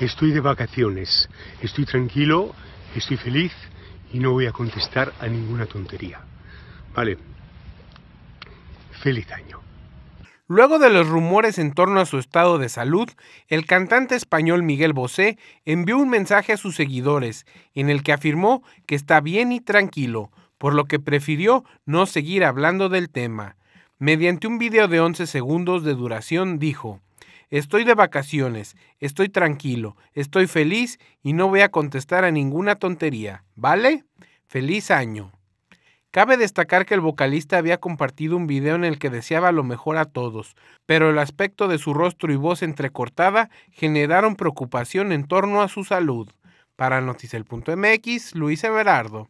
Estoy de vacaciones, estoy tranquilo, estoy feliz y no voy a contestar a ninguna tontería. Vale. Feliz año. Luego de los rumores en torno a su estado de salud, el cantante español Miguel Bosé envió un mensaje a sus seguidores en el que afirmó que está bien y tranquilo, por lo que prefirió no seguir hablando del tema. Mediante un video de 11 segundos de duración dijo, Estoy de vacaciones, estoy tranquilo, estoy feliz y no voy a contestar a ninguna tontería, ¿vale? Feliz año. Cabe destacar que el vocalista había compartido un video en el que deseaba lo mejor a todos, pero el aspecto de su rostro y voz entrecortada generaron preocupación en torno a su salud. Para Noticel.mx, Luis Everardo.